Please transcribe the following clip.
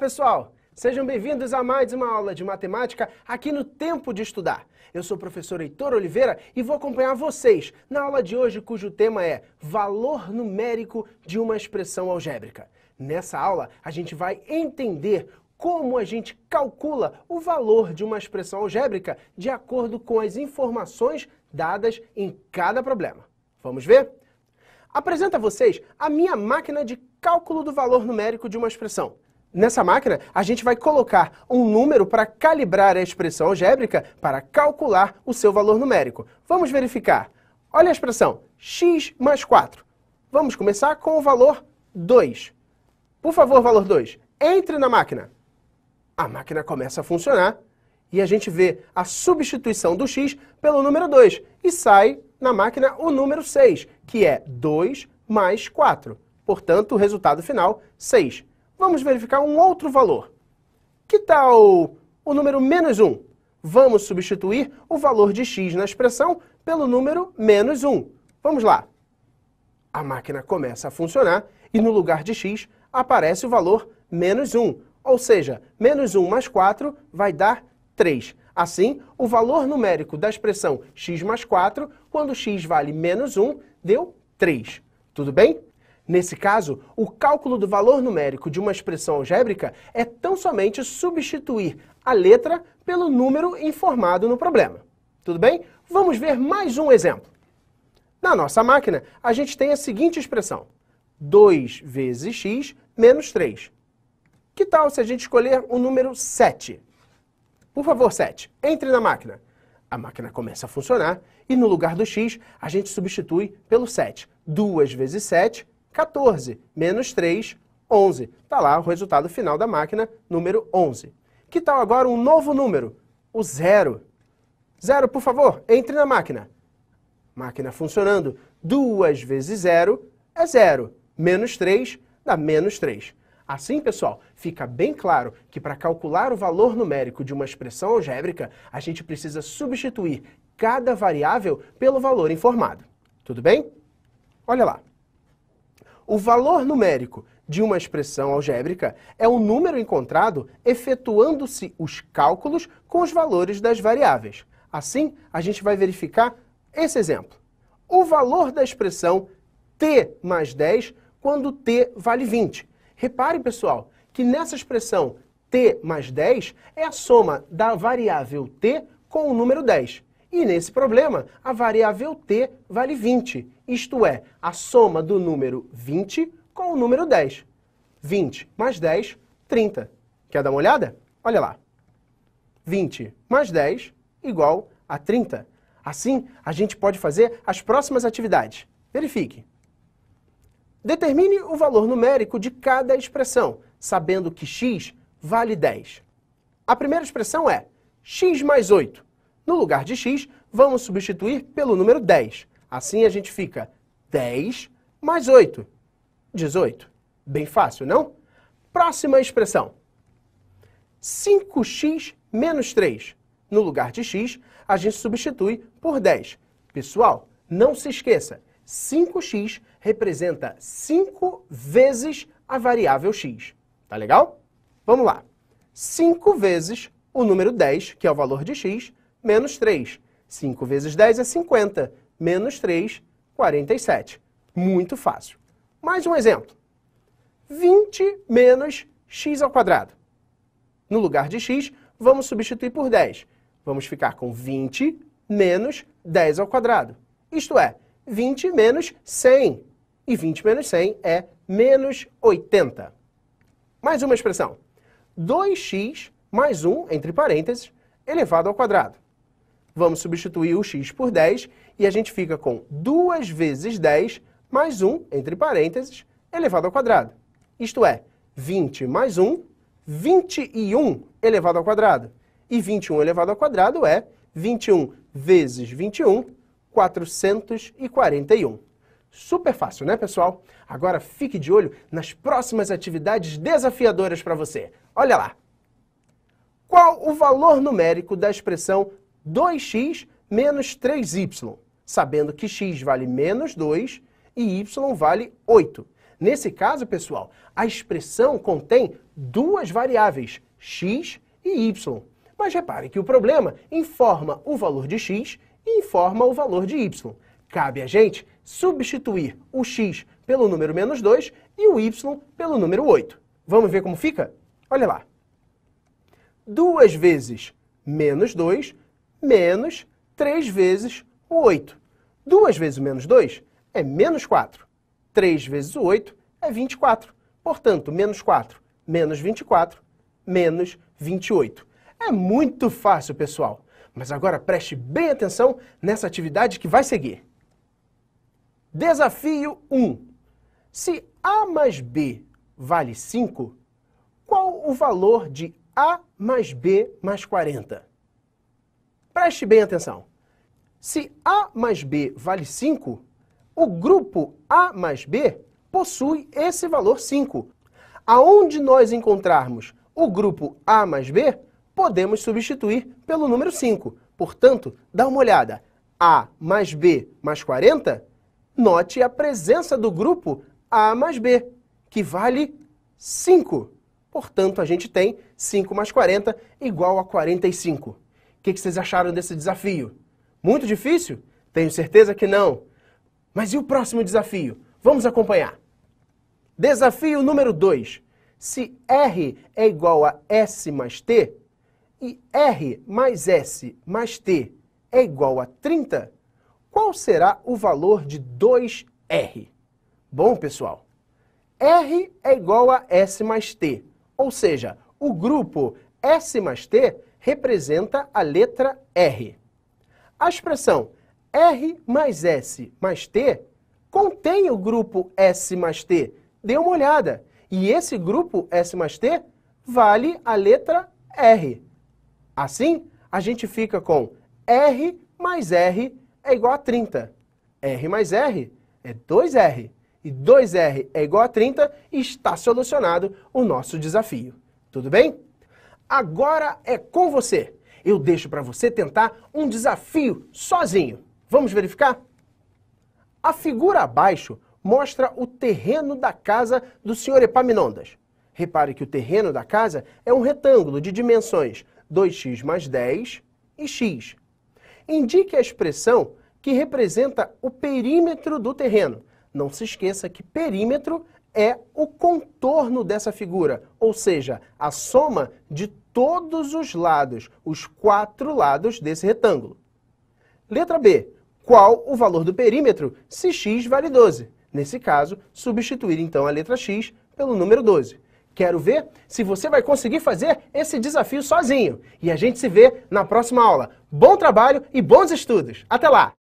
pessoal! Sejam bem-vindos a mais uma aula de matemática aqui no Tempo de Estudar. Eu sou o professor Heitor Oliveira e vou acompanhar vocês na aula de hoje, cujo tema é Valor numérico de uma expressão algébrica. Nessa aula, a gente vai entender como a gente calcula o valor de uma expressão algébrica de acordo com as informações dadas em cada problema. Vamos ver? Apresento a vocês a minha máquina de cálculo do valor numérico de uma expressão. Nessa máquina, a gente vai colocar um número para calibrar a expressão algébrica para calcular o seu valor numérico. Vamos verificar. Olha a expressão, x mais 4. Vamos começar com o valor 2. Por favor, valor 2, entre na máquina. A máquina começa a funcionar e a gente vê a substituição do x pelo número 2 e sai na máquina o número 6, que é 2 mais 4. Portanto, o resultado final, 6. Vamos verificar um outro valor. Que tal o número menos 1? Vamos substituir o valor de x na expressão pelo número menos 1. Vamos lá. A máquina começa a funcionar e no lugar de x aparece o valor menos 1. Ou seja, menos 1 mais 4 vai dar 3. Assim, o valor numérico da expressão x mais 4, quando x vale menos 1, deu 3. Tudo bem? Nesse caso, o cálculo do valor numérico de uma expressão algébrica é tão somente substituir a letra pelo número informado no problema. Tudo bem? Vamos ver mais um exemplo. Na nossa máquina, a gente tem a seguinte expressão. 2 vezes x menos 3. Que tal se a gente escolher o número 7? Por favor, 7, entre na máquina. A máquina começa a funcionar e no lugar do x, a gente substitui pelo 7. 2 vezes 7 14 menos 3, 11. Está lá o resultado final da máquina, número 11. Que tal agora um novo número? O zero. Zero, por favor, entre na máquina. Máquina funcionando. 2 vezes zero é zero. Menos 3 dá menos 3. Assim, pessoal, fica bem claro que para calcular o valor numérico de uma expressão algébrica, a gente precisa substituir cada variável pelo valor informado. Tudo bem? Olha lá. O valor numérico de uma expressão algébrica é o número encontrado efetuando-se os cálculos com os valores das variáveis. Assim, a gente vai verificar esse exemplo. O valor da expressão t mais 10 quando t vale 20. Reparem, pessoal, que nessa expressão t mais 10 é a soma da variável t com o número 10. E nesse problema, a variável t vale 20, isto é, a soma do número 20 com o número 10. 20 mais 10, 30. Quer dar uma olhada? Olha lá. 20 mais 10 igual a 30. Assim, a gente pode fazer as próximas atividades. Verifique. Determine o valor numérico de cada expressão, sabendo que x vale 10. A primeira expressão é x mais 8. No lugar de x, vamos substituir pelo número 10. Assim a gente fica 10 mais 8, 18. Bem fácil, não? Próxima expressão. 5x menos 3. No lugar de x, a gente substitui por 10. Pessoal, não se esqueça, 5x representa 5 vezes a variável x. Tá legal? Vamos lá. 5 vezes o número 10, que é o valor de x, menos 3. 5 vezes 10 é 50, menos 3, 47. Muito fácil. Mais um exemplo. 20 menos x ao quadrado. No lugar de x, vamos substituir por 10. Vamos ficar com 20 menos 10 ao quadrado. Isto é, 20 menos 100. E 20 menos 100 é menos 80. Mais uma expressão. 2x mais 1, entre parênteses, elevado ao quadrado. Vamos substituir o x por 10 e a gente fica com 2 vezes 10 mais 1, entre parênteses, elevado ao quadrado. Isto é, 20 mais 1, 21 elevado ao quadrado. E 21 elevado ao quadrado é 21 vezes 21, 441. Super fácil, né, pessoal? Agora fique de olho nas próximas atividades desafiadoras para você. Olha lá! Qual o valor numérico da expressão 2x menos 3y, sabendo que x vale menos 2 e y vale 8. Nesse caso, pessoal, a expressão contém duas variáveis, x e y. Mas repare que o problema informa o valor de x e informa o valor de y. Cabe a gente substituir o x pelo número menos 2 e o y pelo número 8. Vamos ver como fica? Olha lá. 2 vezes menos 2 menos 3 vezes o 8. 2 vezes menos 2 é menos 4. 3 vezes o 8 é 24. Portanto, menos 4 menos 24, menos 28. É muito fácil, pessoal. Mas agora preste bem atenção nessa atividade que vai seguir. Desafio 1. Se A mais B vale 5, qual o valor de A mais B mais 40? Preste bem atenção. Se A mais B vale 5, o grupo A mais B possui esse valor 5. Aonde nós encontrarmos o grupo A mais B, podemos substituir pelo número 5. Portanto, dá uma olhada. A mais B mais 40, note a presença do grupo A mais B, que vale 5. Portanto, a gente tem 5 mais 40 igual a 45. O que, vocês acharam desse desafio? Muito difícil? Tenho certeza que não. Mas e o próximo desafio? Vamos acompanhar. Desafio número 2. Se R é igual a S mais T, e R mais S mais T é igual a 30, qual será o valor de 2R? Bom, pessoal, R é igual a S mais T, ou seja, o grupo S mais T representa a letra R. A expressão R mais S mais T contém o grupo S mais T. Dê uma olhada. E esse grupo S mais T vale a letra R. Assim, a gente fica com R mais R é igual a 30. R mais R é 2R. E 2R é igual a 30 está solucionado o nosso desafio. Tudo bem? Agora é com você. Eu deixo para você tentar um desafio sozinho. Vamos verificar? A figura abaixo mostra o terreno da casa do senhor Epaminondas. Repare que o terreno da casa é um retângulo de dimensões 2x mais 10 e x. Indique a expressão que representa o perímetro do terreno. Não se esqueça que perímetro é o contorno dessa figura, ou seja, a soma de todos os lados, os quatro lados desse retângulo. Letra B. Qual o valor do perímetro se x vale 12? Nesse caso, substituir então a letra x pelo número 12. Quero ver se você vai conseguir fazer esse desafio sozinho. E a gente se vê na próxima aula. Bom trabalho e bons estudos! Até lá!